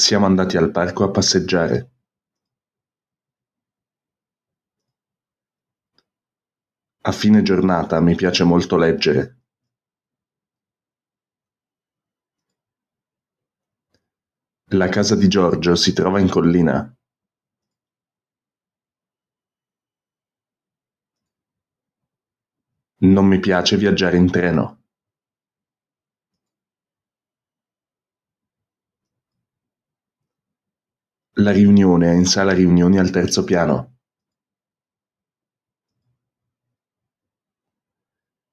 Siamo andati al parco a passeggiare. A fine giornata mi piace molto leggere. La casa di Giorgio si trova in collina. Non mi piace viaggiare in treno. La riunione è in sala riunioni al terzo piano.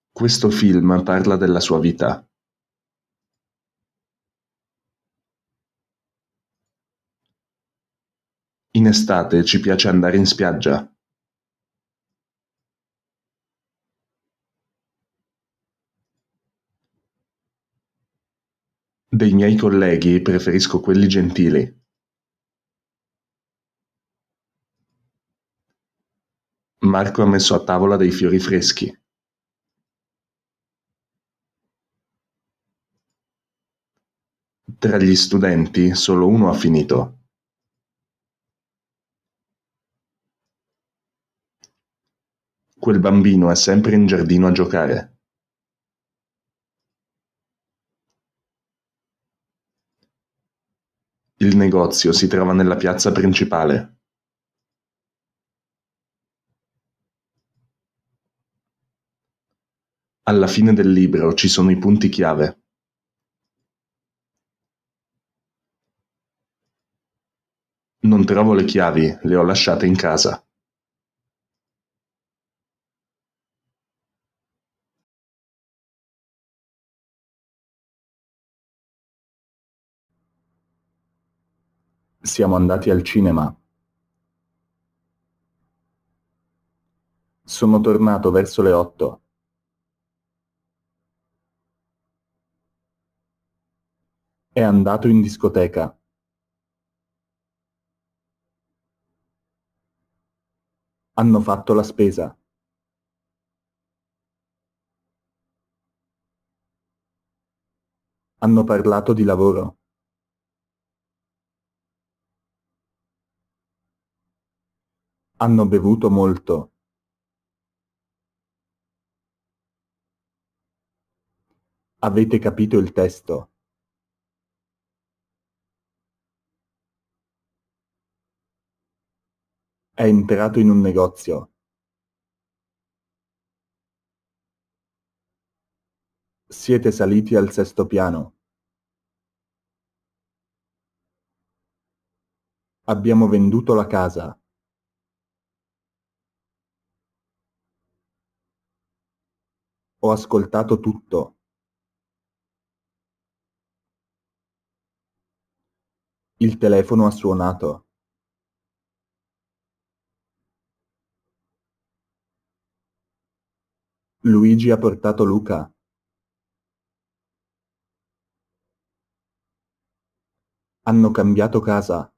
Questo film parla della sua vita. In estate ci piace andare in spiaggia. Dei miei colleghi preferisco quelli gentili. Marco ha messo a tavola dei fiori freschi. Tra gli studenti solo uno ha finito. Quel bambino è sempre in giardino a giocare. Il negozio si trova nella piazza principale. Alla fine del libro ci sono i punti chiave. Non trovo le chiavi, le ho lasciate in casa. Siamo andati al cinema. Sono tornato verso le otto. È andato in discoteca. Hanno fatto la spesa. Hanno parlato di lavoro. Hanno bevuto molto. Avete capito il testo. È entrato in un negozio. Siete saliti al sesto piano. Abbiamo venduto la casa. Ho ascoltato tutto. Il telefono ha suonato. Luigi ha portato Luca. Hanno cambiato casa.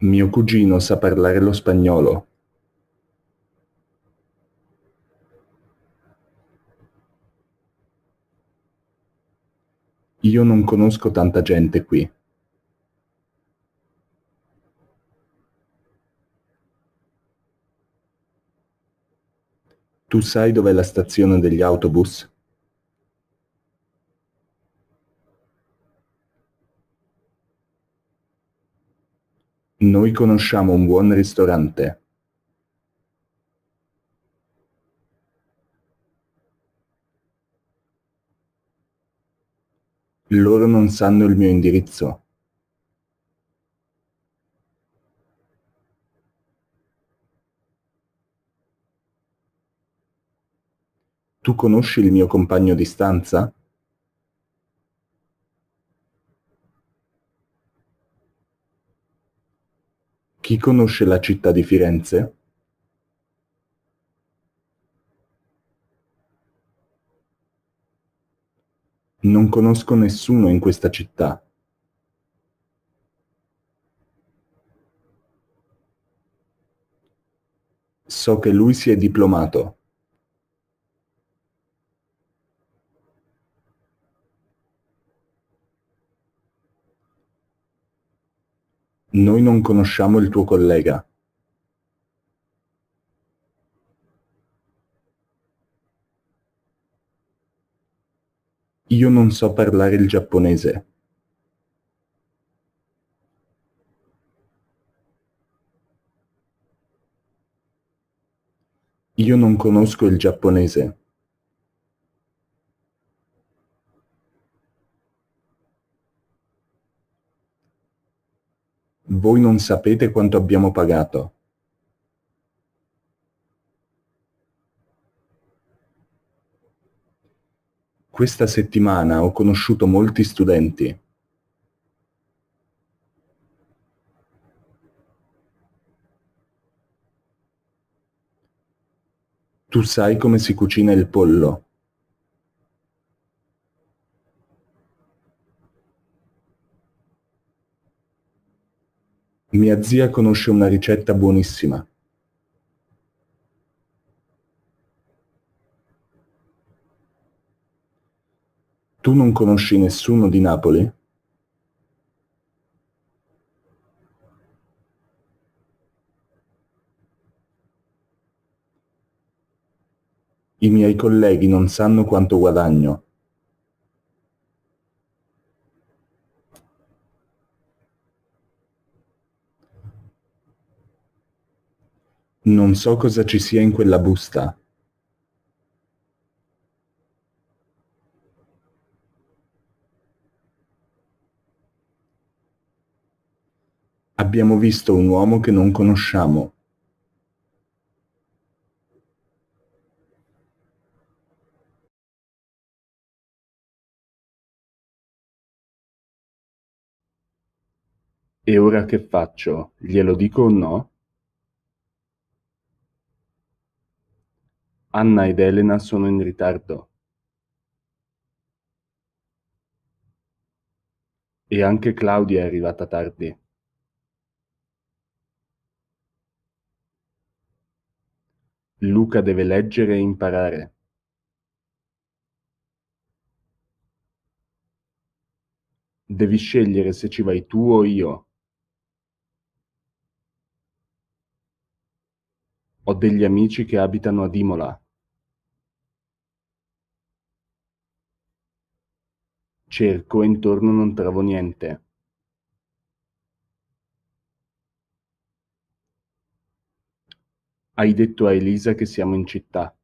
Mio cugino sa parlare lo spagnolo. io non conosco tanta gente qui. Tu sai dov'è la stazione degli autobus? Noi conosciamo un buon ristorante. Loro non sanno il mio indirizzo. Tu conosci il mio compagno di stanza? Chi conosce la città di Firenze? Non conosco nessuno in questa città. So che lui si è diplomato. Noi non conosciamo il tuo collega. Io non so parlare il giapponese. Io non conosco il giapponese. Voi non sapete quanto abbiamo pagato. Questa settimana ho conosciuto molti studenti. Tu sai come si cucina il pollo. Mia zia conosce una ricetta buonissima. Tu non conosci nessuno di Napoli? I miei colleghi non sanno quanto guadagno. Non so cosa ci sia in quella busta. abbiamo visto un uomo che non conosciamo. E ora che faccio? Glielo dico o no? Anna ed Elena sono in ritardo. E anche Claudia è arrivata tardi. Luca deve leggere e imparare. Devi scegliere se ci vai tu o io. Ho degli amici che abitano ad Imola. Cerco e intorno non trovo niente. Hai detto a Elisa che siamo in città.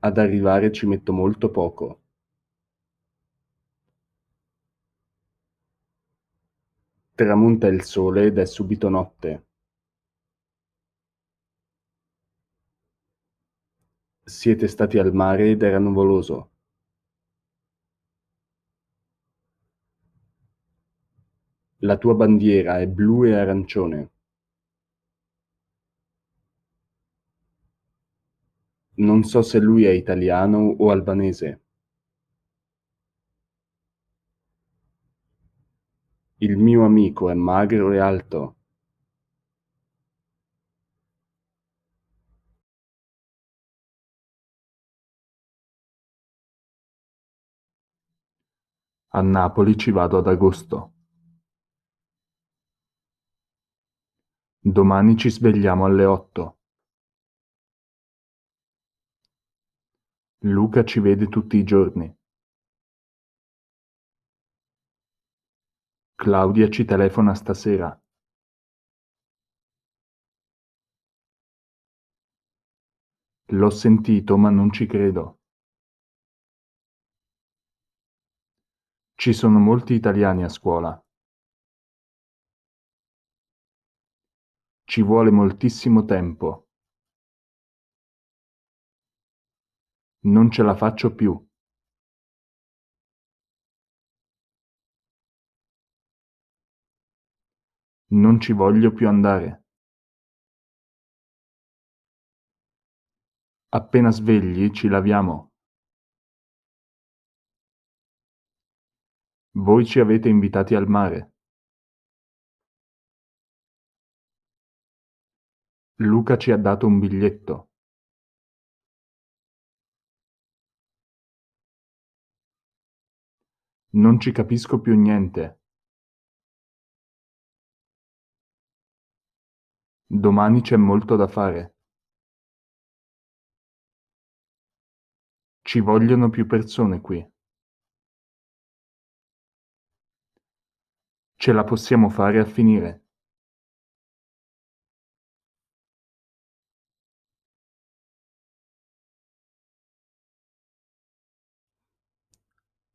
Ad arrivare ci metto molto poco. Tramonta il sole ed è subito notte. Siete stati al mare ed era nuvoloso. La tua bandiera è blu e arancione. Non so se lui è italiano o albanese. Il mio amico è magro e alto. A Napoli ci vado ad agosto. Domani ci svegliamo alle 8. Luca ci vede tutti i giorni. Claudia ci telefona stasera. L'ho sentito, ma non ci credo. Ci sono molti italiani a scuola. Ci vuole moltissimo tempo. Non ce la faccio più. Non ci voglio più andare. Appena svegli ci laviamo. Voi ci avete invitati al mare. Luca ci ha dato un biglietto. Non ci capisco più niente. Domani c'è molto da fare. Ci vogliono più persone qui. Ce la possiamo fare a finire.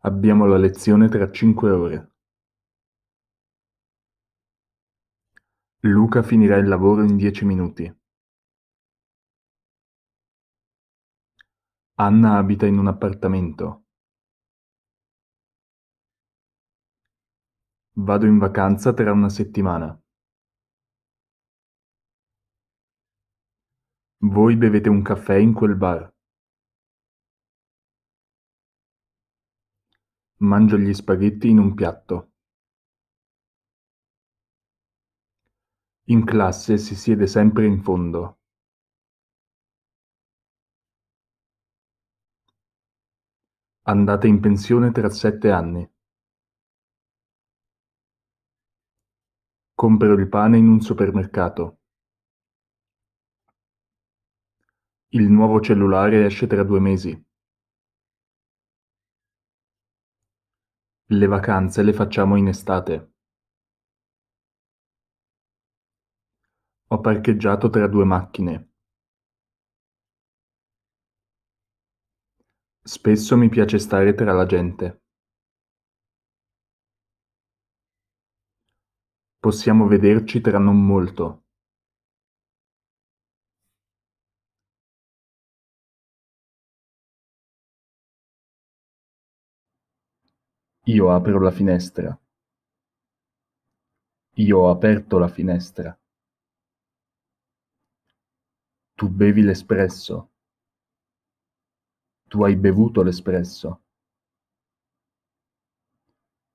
Abbiamo la lezione tra cinque ore. Luca finirà il lavoro in dieci minuti. Anna abita in un appartamento. Vado in vacanza tra una settimana. Voi bevete un caffè in quel bar. Mangio gli spaghetti in un piatto. In classe si siede sempre in fondo. Andate in pensione tra sette anni. Compro il pane in un supermercato. Il nuovo cellulare esce tra due mesi. Le vacanze le facciamo in estate. Ho parcheggiato tra due macchine. Spesso mi piace stare tra la gente. Possiamo vederci tra non molto. Io apro la finestra. Io ho aperto la finestra. Tu bevi l'espresso. Tu hai bevuto l'espresso.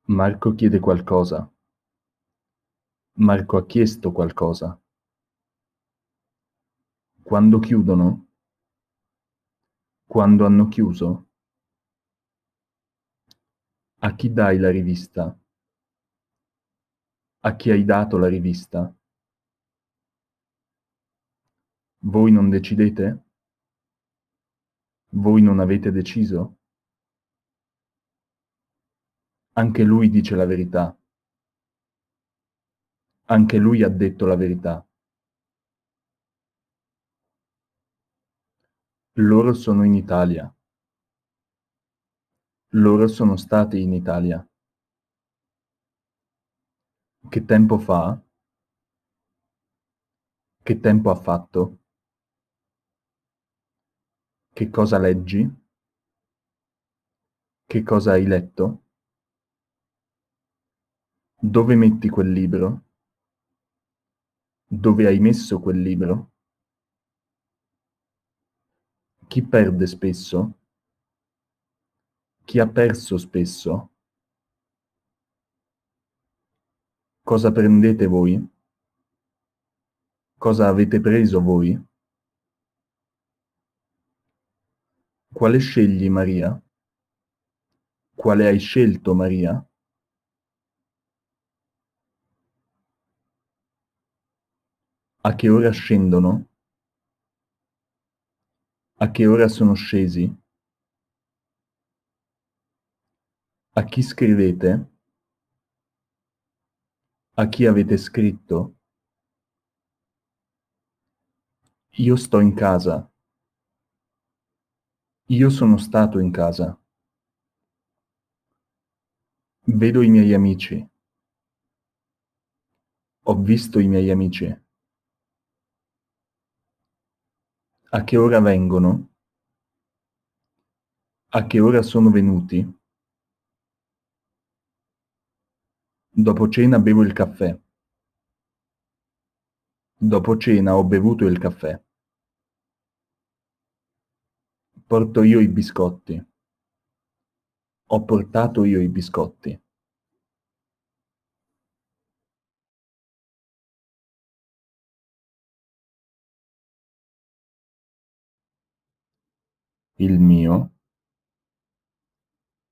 Marco chiede qualcosa. Marco ha chiesto qualcosa. Quando chiudono? Quando hanno chiuso? A chi dai la rivista? A chi hai dato la rivista? Voi non decidete? Voi non avete deciso? Anche lui dice la verità. Anche lui ha detto la verità. Loro sono in Italia. Loro sono stati in Italia. Che tempo fa? Che tempo ha fatto? Che cosa leggi? Che cosa hai letto? Dove metti quel libro? Dove hai messo quel libro? Chi perde spesso? chi ha perso spesso? Cosa prendete voi? Cosa avete preso voi? Quale scegli Maria? Quale hai scelto Maria? A che ora scendono? A che ora sono scesi? A chi scrivete? A chi avete scritto? Io sto in casa. Io sono stato in casa. Vedo i miei amici. Ho visto i miei amici. A che ora vengono? A che ora sono venuti? Dopo cena bevo il caffè. Dopo cena ho bevuto il caffè. Porto io i biscotti. Ho portato io i biscotti. Il mio.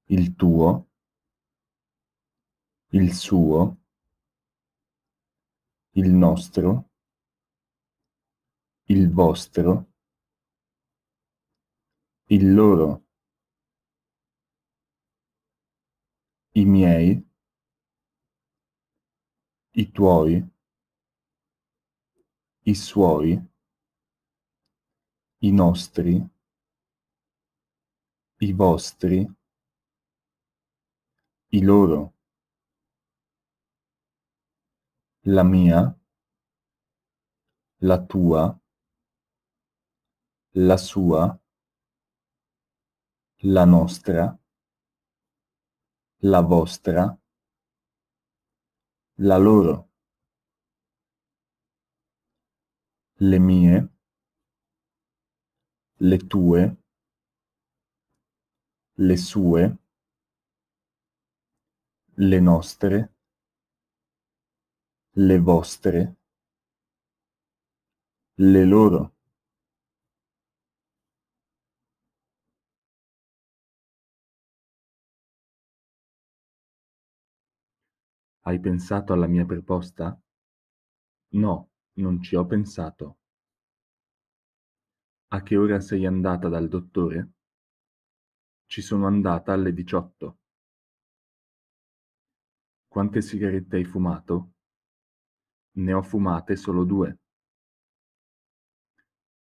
Il tuo il suo, il nostro, il vostro, il loro, i miei, i tuoi, i suoi, i nostri, i vostri, i loro. la mia, la tua, la sua, la nostra, la vostra, la loro, le mie, le tue, le sue, le nostre, le vostre, le loro. Hai pensato alla mia proposta? No, non ci ho pensato. A che ora sei andata dal dottore? Ci sono andata alle 18. Quante sigarette hai fumato? Ne ho fumate solo due.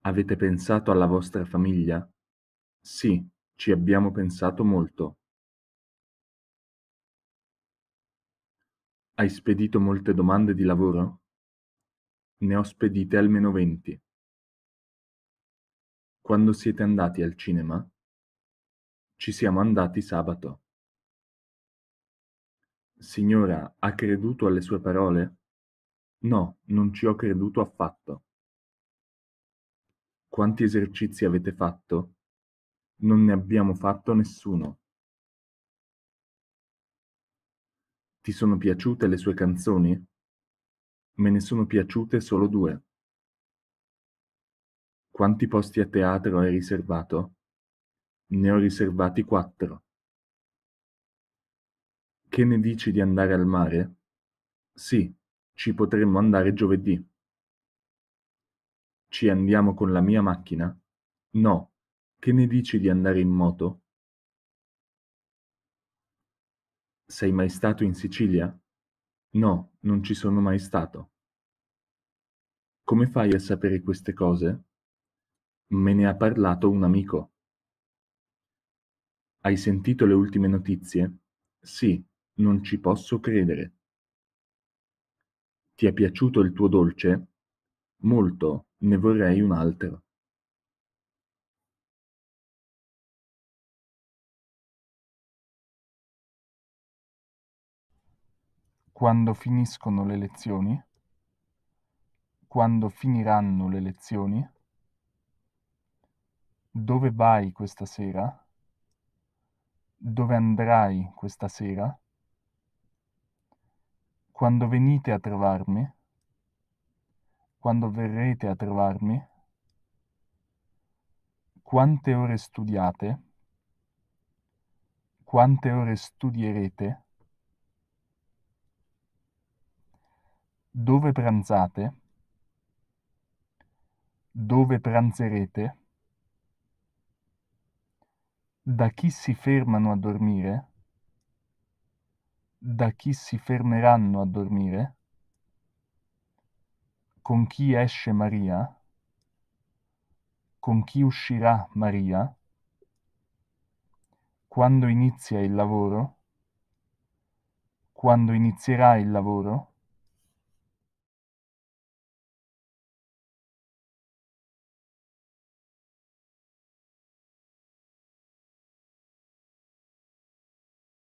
Avete pensato alla vostra famiglia? Sì, ci abbiamo pensato molto. Hai spedito molte domande di lavoro? Ne ho spedite almeno venti. Quando siete andati al cinema? Ci siamo andati sabato. Signora, ha creduto alle sue parole? No, non ci ho creduto affatto. Quanti esercizi avete fatto? Non ne abbiamo fatto nessuno. Ti sono piaciute le sue canzoni? Me ne sono piaciute solo due. Quanti posti a teatro hai riservato? Ne ho riservati quattro. Che ne dici di andare al mare? Sì, ci potremmo andare giovedì. Ci andiamo con la mia macchina? No. Che ne dici di andare in moto? Sei mai stato in Sicilia? No, non ci sono mai stato. Come fai a sapere queste cose? Me ne ha parlato un amico. Hai sentito le ultime notizie? Sì, non ci posso credere. Ti è piaciuto il tuo dolce? Molto, ne vorrei un altro. Quando finiscono le lezioni? Quando finiranno le lezioni? Dove vai questa sera? Dove andrai questa sera? Quando venite a trovarmi, quando verrete a trovarmi, quante ore studiate, quante ore studierete, dove pranzate, dove pranzerete, da chi si fermano a dormire, da chi si fermeranno a dormire, con chi esce Maria, con chi uscirà Maria, quando inizia il lavoro, quando inizierà il lavoro,